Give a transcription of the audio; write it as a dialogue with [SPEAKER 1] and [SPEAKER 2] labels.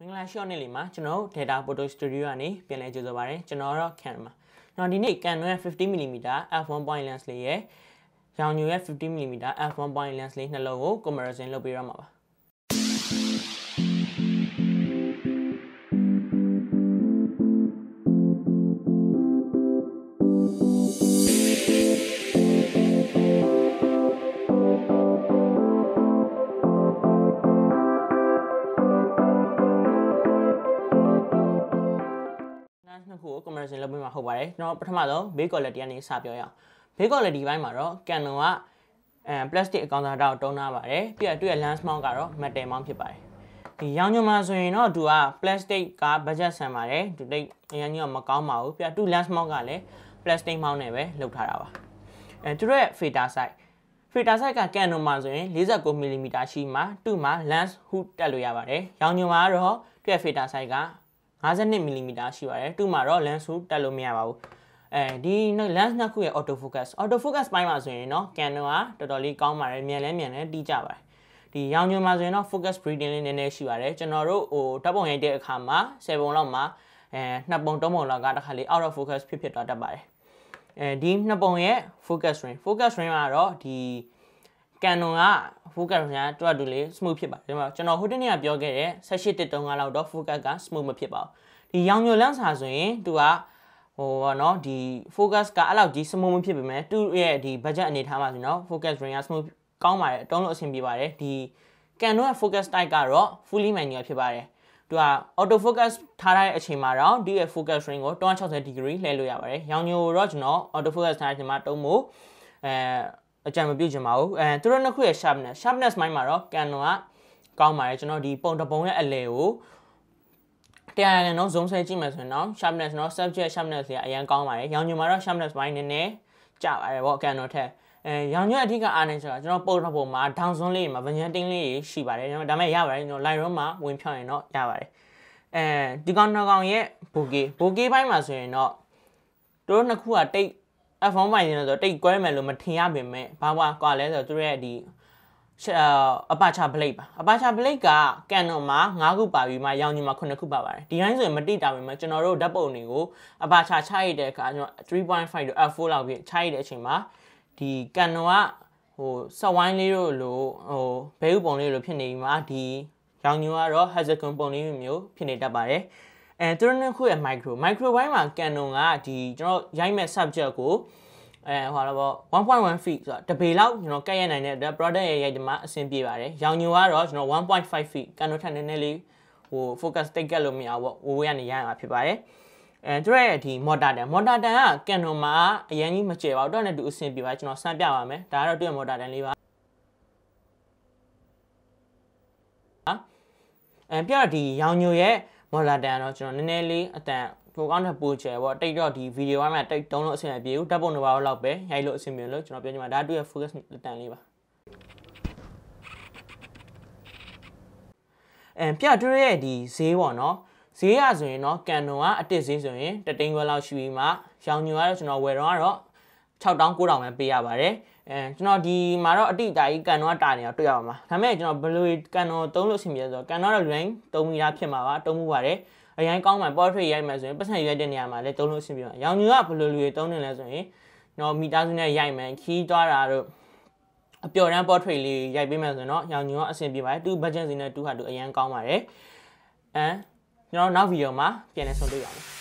[SPEAKER 1] မင်္ဂလာရှော့နေ့လေးမှာကျွန်တော် Data Photo Studio ကနေပြန်လည်ကြိုဆိုပါရစေကျွန်တော်တော့ Canon မှာနော်ဒီနေ့ Canon ရဲ့ 50mm f1.0 lens လေးရဲ့ရောင်ညူရဲ့ 50mm f1.0 lens လေးနှလုံးကို comparison လုပ်ပေးရမှာပါနှစ်ခုကို comparison လုပ်ပေးမှာဟုတ်ပါတယ်ကျွန်တော်ပထမဆုံး base quality ကနေစပြောရအောင် base quality ဘိုင်းမှာတော့ Canon ကအဲ plastic အကောင်သာတာကိုတုံးထားပါတယ်ပြီးတော့သူ့ရဲ့ lens mount ကတော့ metal mount ဖြစ်ပါတယ်ဒီရောင်ညွန်မှာဆိုရင်တော့သူက plastic က budget ဆန်ပါတယ်သူတိတ်အရင်ကြီးကမကောင်းပါဘူးပြသူ lens mount ကလည်း plastic mount နဲ့ပဲလုပ်ထားတာပါအဲသူရဲ့ filter size filter size က Canon မှာဆိုရင်49 mm ရှိမှာသူ့မှာ lens hood တက်လို့ရပါတယ်ရောင်ညွန်မှာတော့သူ့ရဲ့ filter size က52 mm ရှိပါတယ်သူ့မှာတော့ lens တက်လို့မရပါဘူးအဲဒီ lens နှစ်ခုရဲ့ auto focus auto focus ပိုင်းမှာဆိုရင်เนาะ Canon ကတော်တော်လေးကောင်းပါတယ်မြန်လဲမြန်လဲတီးကြပါတယ်ဒီရောင်ညွန်မှာဆိုရင်တော့ focus breathing လေးနည်းနည်းရှိပါတယ်ကျွန်တော်တို့ဟိုတပ်ပုံရိုက်တဲ့အခါမှာ7ပုံလောက်မှာအဲနှစ်ပုံသုံးပုံလောက်ကတစ်ခါလေး out of focus ဖြစ်ဖြစ်တော့တတ်ပါတယ်အဲဒီနှစ်ပုံရဲ့ focus range focus range ကတော့ဒီ Canon က focus ညာတူတူလေး smooth ဖြစ်ပါတယ်ဒီမှာကျွန်တော်ဟိုတနေ့ကပြောခဲ့တဲ့16 135လောက်တော့ focus က smooth မဖြစ်ပါဘူးဒီရောင်ညိုလန့်စာဆိုရင်သူကဟိုဗောနော်ဒီ focus ကအဲ့လောက်ကြီး smooth မဖြစ်ပေမဲ့သူ့ရဲ့ဒီ budget အနေထားမှာဆိုတော့ focus range က smooth ကောင်းပါတယ်အတုံးလို့အဆင်ပြေပါတယ်ဒီ Canon ရဲ့ focus type ကတော့ fully manual ဖြစ်ပါတယ်သူက auto focus ထားတဲ့အချိန်မှာတော့ဒီရဲ့ focus range ကို160 degree လှည့်လို့ရပါတယ်။ရောင်ညိုတော့ကျွန်တော် auto focus ထားတဲ့အချိန်မှာတုံးမှုအဲအကြံမပြုချင်ပါဘူးအဲသူတို့နှစ်ခုရဲ့ sharpness sharpness မိုင်းမှာတော့ Canon ကကောင်းပါတယ်ကျွန်တော်ဒီပုံတပုံရဲ့အလယ်ကိုတရားရံတော့ဇုံဆဲကြည့်မယ်ဆိုရင်တော့ sharpness တော့ subject sharpness တွေအရင်ကောင်းပါတယ်ရောင်ညွန်မှာတော့ sharpness မိုင်းနည်းနည်းကျပါတယ်ဗော Canon ထက်အဲရောင်ညွန်အဓိကအားနေဆိုတာကျွန်တော်ပုံတပုံမှာ down zone လေးမှာ vignette တင်းလေးရှိပါတယ်ကျွန်တော်ဒါမဲ့ရပါတယ်ကျွန်တော် Lightroom မှာဝင်ဖြောင်းရင်တော့ရပါတယ်အဲဒီကောင်နှကောင်ရဲ့ bokeh bokeh ဘိုင်းမှာဆိုရင်တော့တို့နှစ်ခုကတိတ် F1 ပိုင်းနေတော့တိတ်ကွဲမယ်လို့မထင်ရပေမဲ့ဘာကွာကွာလဲဆိုတော့သူရဲ့ဒီအပါချဘလိတ်ပါအပါချဘလိတ်ကကန်နော်မှာ9ခုပါပြီးမှရောင်ကြီးမှာ9ခုပါပါတယ်ဒီတိုင်းဆိုရင်မတိတာပဲမကျွန်တော်တို့ဓာတ်ပုံတွေကိုအပါချချရိုက်တဲ့အခါကျွန်တော်3.5တို့ F4 လောက်ပြီးချရိုက်တဲ့အချိန်မှာဒီကန်နော်ကဟိုဆက်ဝိုင်းလေးတို့လိုဟိုဘဲဥပုံလေးလိုဖြစ်နေပြီးမှဒီရောင်ကြီးကတော့ hexagon ပုံလေးမျိုးဖြစ်နေတတ်ပါတယ်အဲ Turing ခုရဲ့ micro micro ဘိုင်းမှာ Canon ကဒီကျွန်တော်ရိုက်မဲ့ subject ကိုအဲဟိုလာပေါ့1.1 feet ဆိုတာတပေလောက်ကျွန်တော်ကတ်ရနိုင်တဲ့အတွက် product ရဲ့ရိုက်ဒီမှာအဆင်ပြေပါတယ်။ရောင်ညိုကတော့ကျွန်တော်1.5 feet ကန်တော့ထပ်နည်းနည်းလေးဟို focus တိတ်ကတ်လို့မရဘူးပေါ့။ဝိုးကနေရရမှာဖြစ်ပါတယ်။အဲသူရဲ့ဒီ motor တန် motor တန်က Canon မှာအရင်ကြီးမကျယ်ပါဘူး။တော့လည်းသူအဆင်ပြေပါကျွန်တော်စမ်းပြပါမယ်။ဒါကတော့သူ့ရဲ့ motor တန်လေးပါ။အဲပြတော့ဒီရောင်ညိုရဲ့မော်လာတန်တော့ကျွန်တော်နည်းနည်းလေးအတန်ပိုကောင်းတဲ့ပူချယ်ပေါ့တိတ်တော့ဒီဗီဒီယိုမှာတိတ်တုံးလို့အဆင်မပြေဘူးဓာတ်ပုံတစ်ပါးလောက်ပဲရိုက်လို့အဆင်ပြေလို့ကျွန်တော်ပြောချင်တာဒါတူရဲ့ focus အတန်လေးပါအမ်ပြတွဲရဲ့ဒီဈေးပေါ့နော်ဈေးရဆိုရင်တော့ကန်တွန်ကအတစ်ဈေးဆိုရင်တတိယခွဲလောက်ရှိပြီးမှ ရောင်ညွန်ကတော့ကျွန်တော်ဝယ်တော့ကတော့6တောင်း900ပဲပေးရပါတယ်အဲကျွန်တော်ဒီမှာတော့အတိအကျကြီးကန်တော့တာနေတော့တွေ့ရပါမှာဒါပေမဲ့ကျွန်တော်ဘယ်လိုကန်တော့သုံးလို့ဆင်ပြေဆိုတော့ကန်တော့ line သုံးမိတာဖြစ်မှာပါသုံးမှုပါတယ်အရင်ကောင်းမှ portrait ရိုက်မှဆိုရင်ပတ်စံရိုက်တဲ့နေရာမှာလည်းသုံးလို့ဆင်ပြေပါရောင်ညူကဘယ်လိုလူတွေသုံးနေလဲဆိုရင်တော့မိသားစုနဲ့ရိုက်မှခီးသွားတာတို့အပျော်တမ်း portrait လေးရိုက်ပေးမှဆိုရင်တော့ရောင်ညူကအဆင်ပြေပါတယ်သူ budget စီနဲ့သူဟာသူအရင်ကောင်းပါတယ်အဲကျွန်တော်နောက်ဗီဒီယိုမှာပြန်လည်ဆုံတွေ့ရအောင်